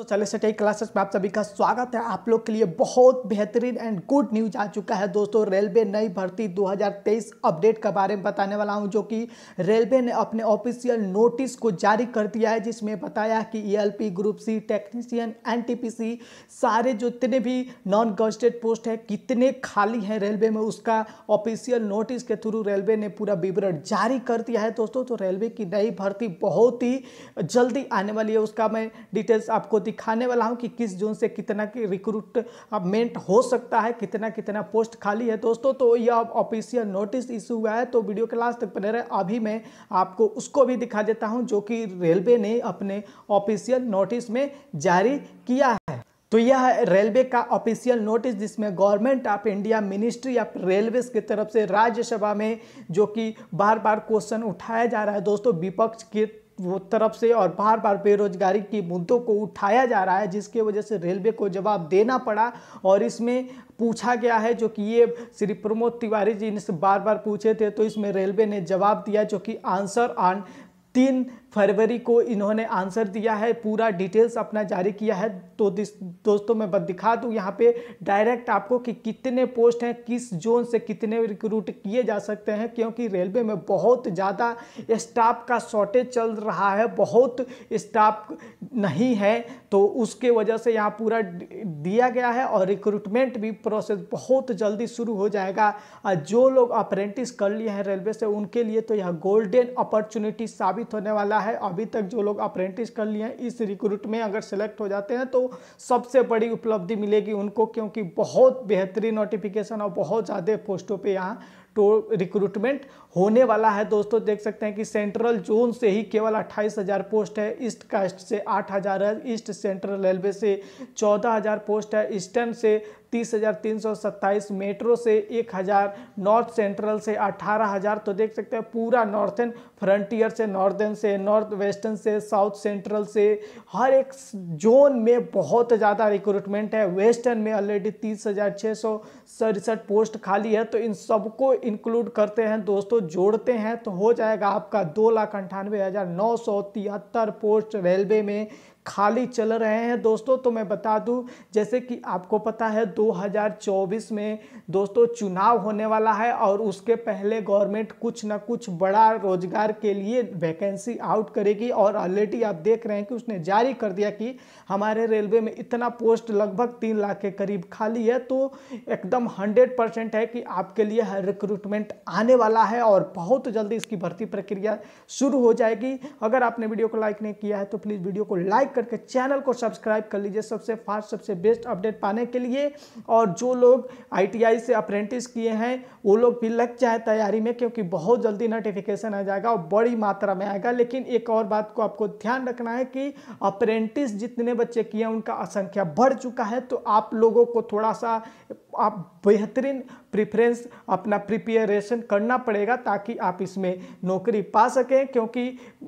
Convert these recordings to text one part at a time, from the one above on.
तो चले take classes में आप सभी का स्वागत है आप लोग के लिए बहुत बेहतरीन एंड गुड न्यूज आ चुका है दोस्तों रेलवे नई भर्ती 2023 अपडेट के बारे में बताने वाला हूं जो कि रेलवे ने अपने ऑफिशियल नोटिस को जारी कर दिया है जिसमें बताया कि ALP group C technician NTPC सारे जो जितने भी नॉन गजटेड पोस्ट है कितने खाली हैं रेलवे में उसका ऑफिशियल नोटिस के थ्रू रेलवे ने पूरा विवरण जारी कर दिया है दोस्तों तो रेलवे की नई भर्ती बहुत ही जल्दी आने वाली है उसका मैं डिटेल्स आपको दिखाने वाला हूँ कि किस जोन से कितना की रिक्रूटमेंट हो सकता है कितना कितना पोस्ट खाली है दोस्तों तो यह अब ऑफिशियल नोटिस इशू हुआ है तो वीडियो के लास्ट तक बने रहे अभी मैं आपको उसको भी दिखा देता हूँ जो कि रेलवे ने अपने ऑफिशियल नोटिस में जारी किया है तो यह रेलवे का ऑफिशियल नोटिस जिसमें Government of India Ministry of Railways की तरफ से राज्यसभा में जो कि बार बार क्वेश्चन उठाया जा रहा है दोस्तों विपक्ष की वो तरफ से और बार बार बेरोजगारी के मुद्दों को उठाया जा रहा है जिसके वजह से रेलवे को जवाब देना पड़ा और इसमें पूछा गया है जो कि ये श्री प्रमोद तिवारी जी इनसे बार बार पूछे थे तो इसमें रेलवे ने जवाब दिया जो कि आंसर ऑन तीन फरवरी को इन्होंने आंसर दिया है पूरा डिटेल्स अपना जारी किया है तो दोस्तों मैं बस दिखा दूँ यहाँ पे डायरेक्ट आपको कि कितने पोस्ट हैं किस जोन से कितने रिक्रूट किए जा सकते हैं क्योंकि रेलवे में बहुत ज़्यादा स्टाफ का शॉर्टेज चल रहा है बहुत स्टाफ नहीं है तो उसके वजह से यहाँ पूरा दिया गया है और रिक्रूटमेंट भी प्रोसेस बहुत जल्दी शुरू हो जाएगा जो लोग अप्रेंटिस कर लिए हैं रेलवे से उनके लिए तो यह गोल्डन अपॉर्चुनिटी साबित होने वाला है अभी तक जो लोग अप्रेंटिस कर लिए हैं इस रिक्रूट में अगर सेलेक्ट हो जाते हैं तो सबसे बड़ी उपलब्धि मिलेगी उनको क्योंकि बहुत बेहतरीन नोटिफिकेशन और बहुत ज़्यादा पोस्टों पर यहाँ टो रिक्रूटमेंट होने वाला है दोस्तों देख सकते हैं कि सेंट्रल जोन से ही केवल अट्ठाईस हज़ार पोस्ट है ईस्ट कास्ट से आठ हज़ार है ईस्ट सेंट्रल रेलवे से चौदह हज़ार पोस्ट है ईस्टर्न से तीस हज़ार तीन सौ सत्ताईस मेट्रो से एक हज़ार नॉर्थ सेंट्रल से अठारह हज़ार तो देख सकते हैं पूरा नॉर्थन फ्रंटियर से नॉर्दर्न से नॉर्थ वेस्टर्न से साउथ सेंट्रल से हर एक जोन में बहुत ज़्यादा रिक्रूटमेंट है वेस्टर्न में ऑलरेडी तीस हज़ार छः सौ सड़सठ पोस्ट खाली है तो इन सबको इंक्लूड करते हैं दोस्तों जोड़ते हैं तो हो जाएगा आपका दो लाख अंठानवे हज़ार नौ सौ तिहत्तर पोस्ट रेलवे में खाली चल रहे हैं दोस्तों तो मैं बता दूं जैसे कि आपको पता है 2024 में दोस्तों चुनाव होने वाला है और उसके पहले गवर्नमेंट कुछ ना कुछ बड़ा रोजगार के लिए वैकेंसी आउट करेगी और ऑलरेडी आप देख रहे हैं कि उसने जारी कर दिया कि हमारे रेलवे में इतना पोस्ट लगभग तीन लाख के करीब खाली है तो एकदम हंड्रेड परसेंट है कि आपके लिए रिक्रूटमेंट आने वाला है और बहुत जल्दी इसकी भर्ती प्रक्रिया शुरू हो जाएगी अगर आपने वीडियो को लाइक नहीं किया है तो प्लीज़ वीडियो को लाइक लाइक करके चैनल को सब्सक्राइब कर लीजिए सबसे फास्ट सबसे बेस्ट अपडेट पाने के लिए और जो लोग आईटीआई से अप्रेंटिस किए हैं वो लोग भी लग जाए तैयारी में क्योंकि बहुत जल्दी नोटिफिकेशन आ जाएगा और बड़ी मात्रा में आएगा लेकिन एक और बात को आपको ध्यान रखना है कि अप्रेंटिस जितने बच्चे किए उनका असंख्या बढ़ चुका है तो आप लोगों को थोड़ा सा आप बेहतरीन प्रिफ्रेंस अपना प्रिपेरेशन करना पड़ेगा ताकि आप इसमें नौकरी पा सकें क्योंकि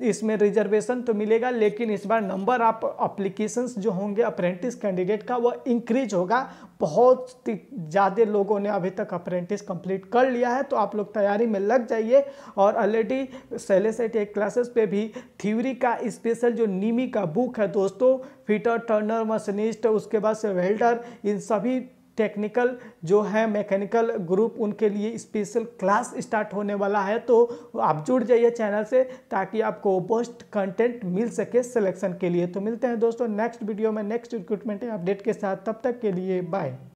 इसमें रिजर्वेशन तो मिलेगा लेकिन इस बार नंबर आप अप्लीकेशंस जो होंगे अप्रेंटिस कैंडिडेट का वह इंक्रीज होगा बहुत ज़्यादा लोगों ने अभी तक अप्रेंटिस कंप्लीट कर लिया है तो आप लोग तैयारी में लग जाइए और ऑलरेडी सेलेस क्लासेस पे भी थ्यूरी का स्पेशल जो नीमी का बुक है दोस्तों फिटर टर्नर मशीनिस्ट उसके बाद से वेल्डर इन सभी टेक्निकल जो है मैकेनिकल ग्रुप उनके लिए स्पेशल क्लास स्टार्ट होने वाला है तो आप जुड़ जाइए चैनल से ताकि आपको बेस्ट कंटेंट मिल सके सिलेक्शन के लिए तो मिलते हैं दोस्तों नेक्स्ट वीडियो में नेक्स्ट रिक्रूटमेंट अपडेट के साथ तब तक के लिए बाय